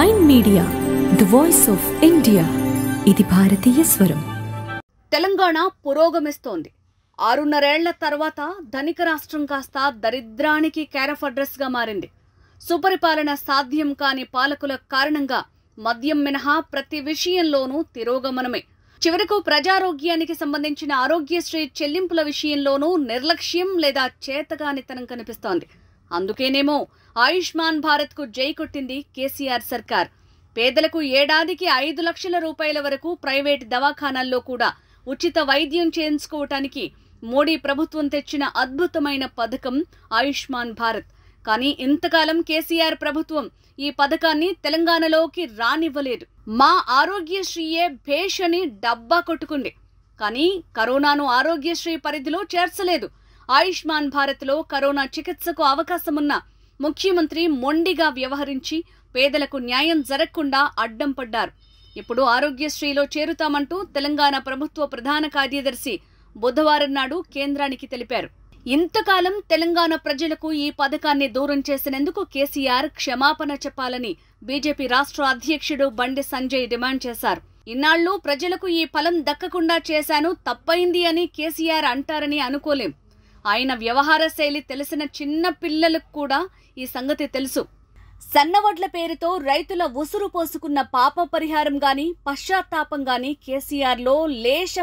Mind media the voice of India ఇది భారతీయ స్వరం తెలంగాణ పురోగమిస్తోంది ఆరున్నరేళ్ల తర్వాత ధనిక రాష్ట్రం కాస్త దరిద్రానికి కేరఫ్ గా మారింది సుపరిపాలన సాధ్యం కాని పాలకుల కారణంగా మద్యం మినహా ప్రతి విషయంలోనూ తిరోగమనమే చివరకు ప్రజారోగ్యానికి సంబంధించిన ఆరోగ్యశ్రీ చెల్లింపుల విషయంలోనూ నిర్లక్ష్యం లేదా చేతగానితనం కనిపిస్తోంది అందుకేనేమో ఆయుష్మాన్ భారత్కు జై కొట్టింది కేసీఆర్ సర్కార్ పేదలకు ఏడాదికి ఐదు లక్షల రూపాయల వరకు ప్రైవేట్ దవాఖానాల్లో కూడా ఉచిత వైద్యం చేయించుకోవటానికి మోడీ ప్రభుత్వం తెచ్చిన అద్భుతమైన పథకం ఆయుష్మాన్ భారత్ కానీ ఇంతకాలం కేసీఆర్ ప్రభుత్వం ఈ పథకాన్ని తెలంగాణలోకి రానివ్వలేదు మా ఆరోగ్యశ్రీయే భేషని డబ్బా కొట్టుకుంది కానీ కరోనాను ఆరోగ్యశ్రీ పరిధిలో చేర్చలేదు ఆయుష్మాన్ భారత్లో కరోనా చికిత్సకు అవకాశమున్న ముఖ్యమంత్రి మొండిగా వ్యవహరించి పేదలకు న్యాయం జరగకుండా అడ్డం పడ్డారు ఇప్పుడు ఆరోగ్యశ్రీలో చేరుతామంటూ తెలంగాణ ప్రభుత్వ ప్రధాన కార్యదర్శి బుధవారం నాడు కేంద్రానికి తెలిపారు ఇంతకాలం తెలంగాణ ప్రజలకు ఈ పథకాన్ని దూరం చేసినందుకు కేసీఆర్ క్షమాపణ చెప్పాలని బీజేపీ రాష్ట్ర అధ్యక్షుడు బండి సంజయ్ డిమాండ్ చేశారు ఇన్నాళ్లు ప్రజలకు ఈ ఫలం దక్కకుండా చేశాను తప్పైంది అని కేసీఆర్ అంటారని అనుకోలేం ఆయన వ్యవహార శైలి తెలిసిన చిన్న పిల్లలకు కూడా ఈ సంగతి తెలుసు సన్నవడ్ల పేరుతో రైతుల ఉసురు పోసుకున్న పాప పరిహారం గాని పశ్చాత్తాపం గాని కేసీఆర్లో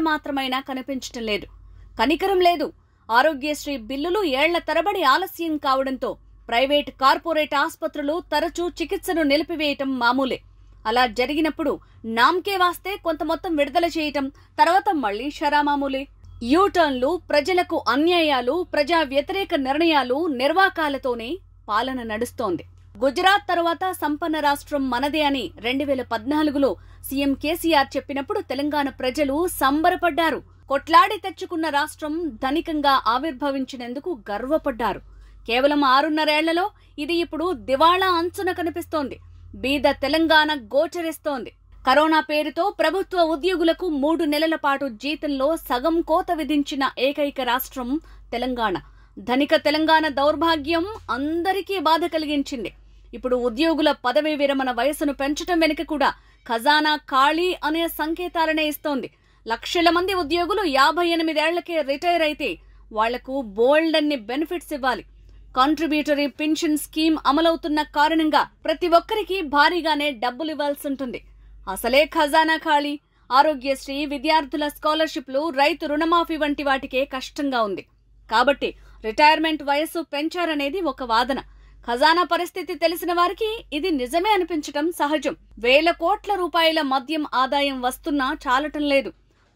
మాత్రమైనా కనిపించటం లేదు కనికరం లేదు ఆరోగ్యశ్రీ బిల్లులు ఏళ్ల తరబడి ఆలస్యం కావడంతో ప్రైవేట్ కార్పొరేట్ ఆసుపత్రులు తరచూ చికిత్సను నిలిపివేయటం మామూలే అలా జరిగినప్పుడు నామ్కే వాస్తే కొంత మొత్తం విడుదల చేయటం తర్వాత మళ్లీ షరామామూలే యూటర్న్లు ప్రజలకు అన్యాయాలు ప్రజా వ్యతిరేక నిర్ణయాలు నిర్వాకాలతోనే పాలన నడుస్తోంది గుజరాత్ తర్వాత సంపన్న రాష్ట్రం మనదే అని రెండు వేల పద్నాలుగులో సీఎం కేసీఆర్ చెప్పినప్పుడు తెలంగాణ ప్రజలు సంబరపడ్డారు కొట్లాడి తెచ్చుకున్న రాష్ట్రం ధనికంగా ఆవిర్భవించినందుకు గర్వపడ్డారు కేవలం ఆరున్నరేళ్లలో ఇది ఇప్పుడు దివాళా అంచున కనిపిస్తోంది బీద తెలంగాణ గోచరిస్తోంది కరోనా పేరుతో ప్రభుత్వ ఉద్యోగులకు మూడు నెలల పాటు జీతంలో సగం కోత విధించిన ఏకైక రాష్ట్రం తెలంగాణ ధనిక తెలంగాణ దౌర్భాగ్యం అందరికీ బాధ కలిగించింది ఇప్పుడు ఉద్యోగుల పదవీ విరమణ వయసును పెంచడం వెనుక కూడా ఖజానా ఖాళీ అనే సంకేతాలనే ఇస్తోంది లక్షల మంది ఉద్యోగులు యాభై ఎనిమిదేళ్లకే రిటైర్ అయితే వాళ్లకు బోల్డ్ అన్ని బెనిఫిట్స్ ఇవ్వాలి కాంట్రిబ్యూటరీ పెన్షన్ స్కీమ్ అమలవుతున్న కారణంగా ప్రతి ఒక్కరికి భారీగానే డబ్బులు ఇవ్వాల్సి ఉంటుంది అసలే ఖజానా ఖాళీ ఆరోగ్యశ్రీ విద్యార్థుల స్కాలర్షిప్లు రైతు రుణమాఫీ వంటి వాటికే కష్టంగా ఉంది కాబట్టి రిటైర్మెంట్ వయస్సు పెంచారనేది ఒక వాదన ఖజానా పరిస్థితి తెలిసిన వారికి ఇది నిజమే అనిపించటం సహజం వేల కోట్ల రూపాయల మద్యం ఆదాయం వస్తున్నా చాలటం లేదు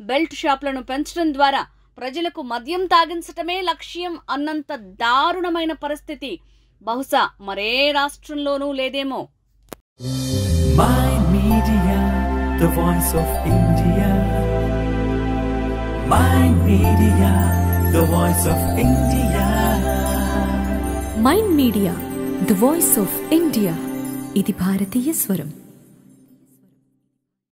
బెల్ట్ షాప్లను పెంచడం ద్వారా ప్రజలకు మద్యం తాగించటమే లక్ష్యం అన్నంత దారుణమైన పరిస్థితి బహుశా మరే రాష్ట్రంలోనూ లేదేమో media, the voice of India. My media, the voice of India. Mind media the voice of India ఇది భారతీయ స్వరం